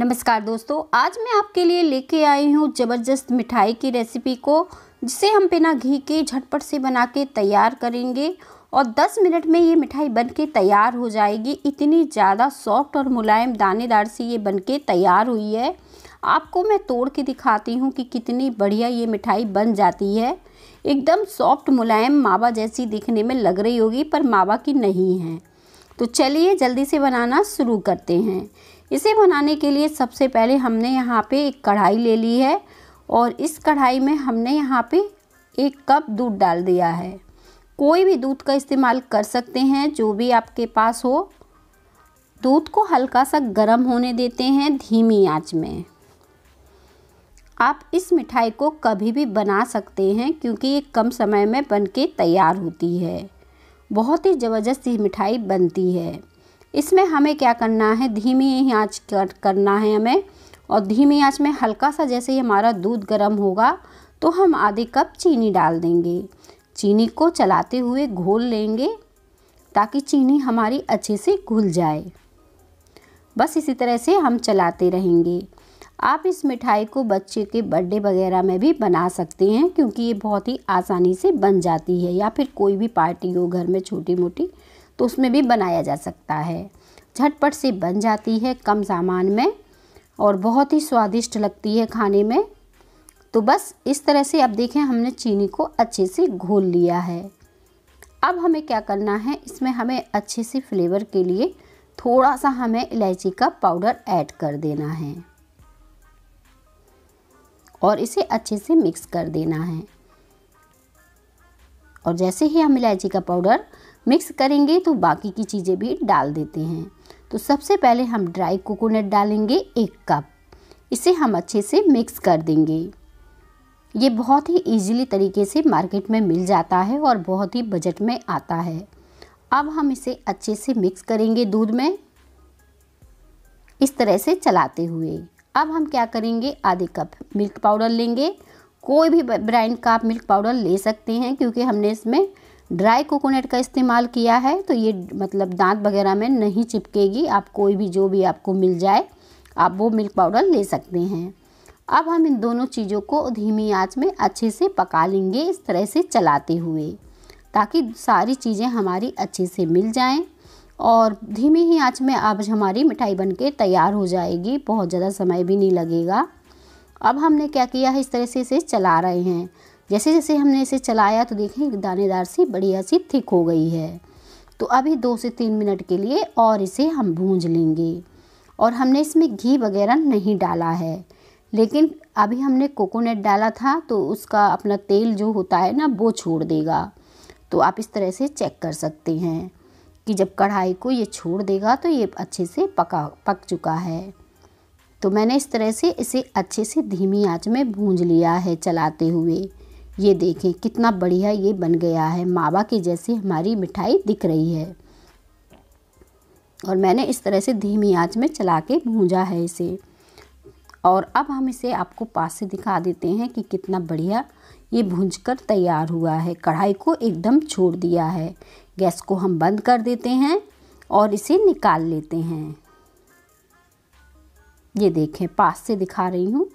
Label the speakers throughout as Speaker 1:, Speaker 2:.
Speaker 1: नमस्कार दोस्तों आज मैं आपके लिए लेके आई हूँ ज़बरदस्त मिठाई की रेसिपी को जिसे हम बिना घी के झटपट से बना के तैयार करेंगे और 10 मिनट में ये मिठाई बन के तैयार हो जाएगी इतनी ज़्यादा सॉफ्ट और मुलायम दानेदार सी ये बन के तैयार हुई है आपको मैं तोड़ के दिखाती हूँ कि कितनी बढ़िया ये मिठाई बन जाती है एकदम सॉफ्ट मुलायम मावा जैसी दिखने में लग रही होगी पर मावा की नहीं है तो चलिए जल्दी से बनाना शुरू करते हैं इसे बनाने के लिए सबसे पहले हमने यहाँ पे एक कढ़ाई ले ली है और इस कढ़ाई में हमने यहाँ पे एक कप दूध डाल दिया है कोई भी दूध का इस्तेमाल कर सकते हैं जो भी आपके पास हो दूध को हल्का सा गर्म होने देते हैं धीमी आंच में आप इस मिठाई को कभी भी बना सकते हैं क्योंकि ये कम समय में बनके तैयार होती है बहुत ही ज़बरदस्त ही मिठाई बनती है इसमें हमें क्या करना है धीमी ही आँच कर, करना है हमें और धीमी आँच में हल्का सा जैसे ही हमारा दूध गर्म होगा तो हम आधे कप चीनी डाल देंगे चीनी को चलाते हुए घोल लेंगे ताकि चीनी हमारी अच्छे से घुल जाए बस इसी तरह से हम चलाते रहेंगे आप इस मिठाई को बच्चे के बर्थडे वगैरह में भी बना सकते हैं क्योंकि ये बहुत ही आसानी से बन जाती है या फिर कोई भी पार्टी हो घर में छोटी मोटी तो उसमें भी बनाया जा सकता है झटपट से बन जाती है कम सामान में और बहुत ही स्वादिष्ट लगती है खाने में तो बस इस तरह से अब देखें हमने चीनी को अच्छे से घोल लिया है अब हमें क्या करना है इसमें हमें अच्छे से फ्लेवर के लिए थोड़ा सा हमें इलायची का पाउडर ऐड कर देना है और इसे अच्छे से मिक्स कर देना है और जैसे ही हम इलायची का पाउडर मिक्स करेंगे तो बाकी की चीज़ें भी डाल देते हैं तो सबसे पहले हम ड्राई कोकोनट डालेंगे एक कप इसे हम अच्छे से मिक्स कर देंगे ये बहुत ही इजीली तरीके से मार्केट में मिल जाता है और बहुत ही बजट में आता है अब हम इसे अच्छे से मिक्स करेंगे दूध में इस तरह से चलाते हुए अब हम क्या करेंगे आधे कप मिल्क पाउडर लेंगे कोई भी ब्रांड का आप मिल्क पाउडर ले सकते हैं क्योंकि हमने इसमें ड्राई कोकोनट का इस्तेमाल किया है तो ये मतलब दांत वगैरह में नहीं चिपकेगी आप कोई भी जो भी आपको मिल जाए आप वो मिल्क पाउडर ले सकते हैं अब हम इन दोनों चीज़ों को धीमी आंच में अच्छे से पका लेंगे इस तरह से चलाते हुए ताकि सारी चीज़ें हमारी अच्छे से मिल जाएं और धीमी ही आँच में अब हमारी मिठाई बनके तैयार हो जाएगी बहुत ज़्यादा समय भी नहीं लगेगा अब हमने क्या किया है इस तरह से इसे चला रहे हैं जैसे जैसे हमने इसे चलाया तो देखें दानेदार सी बढ़िया सी थिक हो गई है तो अभी दो से तीन मिनट के लिए और इसे हम भूंज लेंगे और हमने इसमें घी वगैरह नहीं डाला है लेकिन अभी हमने कोकोनट डाला था तो उसका अपना तेल जो होता है ना वो छोड़ देगा तो आप इस तरह से चेक कर सकते हैं कि जब कढ़ाई को ये छोड़ देगा तो ये अच्छे से पका पक चुका है तो मैंने इस तरह से इसे अच्छे से धीमी आंच में भूंज लिया है चलाते हुए ये देखें कितना बढ़िया ये बन गया है मावा के जैसे हमारी मिठाई दिख रही है और मैंने इस तरह से धीमी आंच में चला के भूंजा है इसे और अब हम इसे आपको पास से दिखा देते हैं कि कितना बढ़िया ये भूंज कर तैयार हुआ है कढ़ाई को एकदम छोड़ दिया है गैस को हम बंद कर देते हैं और इसे निकाल लेते हैं ये देखें पास से दिखा रही हूँ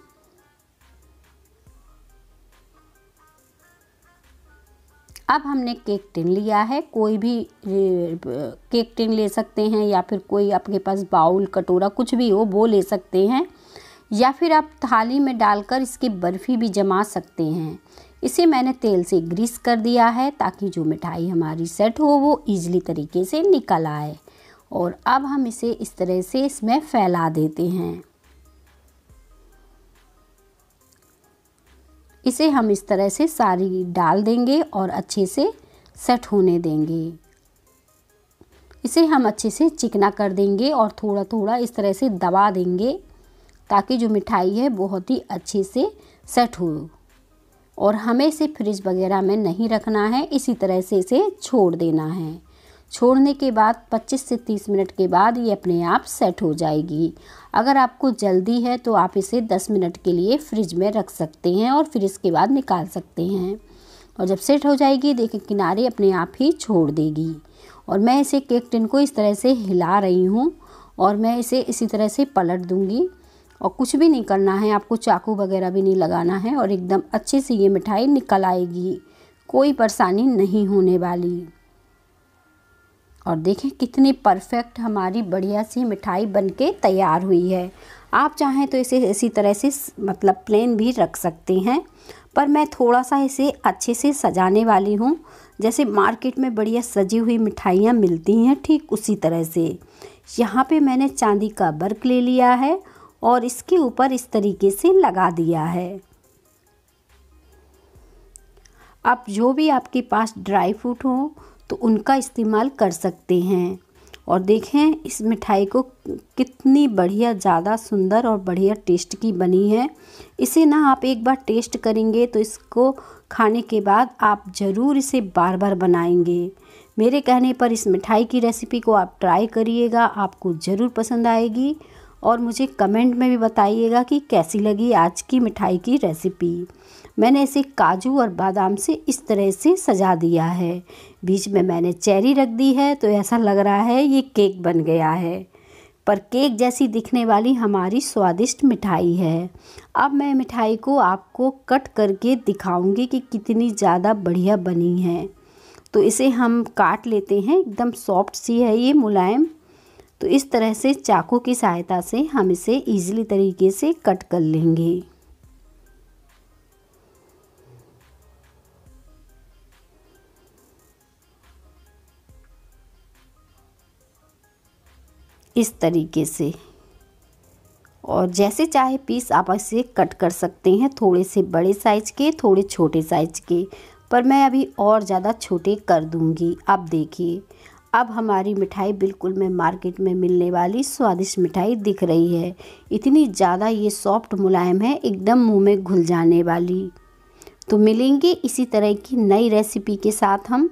Speaker 1: अब हमने केक टिन लिया है कोई भी केक टिन ले सकते हैं या फिर कोई आपके पास बाउल कटोरा कुछ भी हो वो ले सकते हैं या फिर आप थाली में डालकर इसकी बर्फ़ी भी जमा सकते हैं इसे मैंने तेल से ग्रीस कर दिया है ताकि जो मिठाई हमारी सेट हो वो ईजली तरीके से निकल आए और अब हम इसे इस तरह से इसमें फैला देते हैं इसे हम इस तरह से सारी डाल देंगे और अच्छे से सेट होने देंगे इसे हम अच्छे से चिकना कर देंगे और थोड़ा थोड़ा इस तरह से दबा देंगे ताकि जो मिठाई है बहुत ही अच्छे से सेट हो और हमें इसे फ्रिज वगैरह में नहीं रखना है इसी तरह से इसे छोड़ देना है छोड़ने के बाद 25 से 30 मिनट के बाद ये अपने आप सेट हो जाएगी अगर आपको जल्दी है तो आप इसे 10 मिनट के लिए फ्रिज में रख सकते हैं और फिर इसके बाद निकाल सकते हैं और जब सेट हो जाएगी देखिए किनारे अपने आप ही छोड़ देगी और मैं इसे केक टिन को इस तरह से हिला रही हूँ और मैं इसे इसी तरह से पलट दूँगी और कुछ भी नहीं करना है आपको चाकू वगैरह भी नहीं लगाना है और एकदम अच्छे से ये मिठाई निकल आएगी कोई परेशानी नहीं होने वाली और देखें कितनी परफेक्ट हमारी बढ़िया सी मिठाई बनके तैयार हुई है आप चाहें तो इसे इसी तरह से मतलब प्लेन भी रख सकते हैं पर मैं थोड़ा सा इसे अच्छे से सजाने वाली हूँ जैसे मार्केट में बढ़िया सजी हुई मिठाइयाँ मिलती हैं ठीक उसी तरह से यहाँ पे मैंने चांदी का वर्क ले लिया है और इसके ऊपर इस तरीके से लगा दिया है आप जो भी आपके पास ड्राई फ्रूट हो तो उनका इस्तेमाल कर सकते हैं और देखें इस मिठाई को कितनी बढ़िया ज़्यादा सुंदर और बढ़िया टेस्ट की बनी है इसे ना आप एक बार टेस्ट करेंगे तो इसको खाने के बाद आप ज़रूर इसे बार बार बनाएंगे मेरे कहने पर इस मिठाई की रेसिपी को आप ट्राई करिएगा आपको ज़रूर पसंद आएगी और मुझे कमेंट में भी बताइएगा कि कैसी लगी आज की मिठाई की रेसिपी मैंने इसे काजू और बादाम से इस तरह से सजा दिया है बीच में मैंने चेरी रख दी है तो ऐसा लग रहा है ये केक बन गया है पर केक जैसी दिखने वाली हमारी स्वादिष्ट मिठाई है अब मैं मिठाई को आपको कट करके दिखाऊंगी कि कितनी ज़्यादा बढ़िया बनी है तो इसे हम काट लेते हैं एकदम सॉफ्ट सी है ये मुलायम तो इस तरह से चाकू की सहायता से हम इसे ईजिली तरीके से कट कर लेंगे इस तरीके से और जैसे चाहे पीस आप इसे कट कर सकते हैं थोड़े से बड़े साइज के थोड़े छोटे साइज के पर मैं अभी और ज़्यादा छोटे कर दूंगी आप देखिए अब हमारी मिठाई बिल्कुल में मार्केट में मिलने वाली स्वादिष्ट मिठाई दिख रही है इतनी ज़्यादा ये सॉफ्ट मुलायम है एकदम मुंह में घुल जाने वाली तो मिलेंगे इसी तरह की नई रेसिपी के साथ हम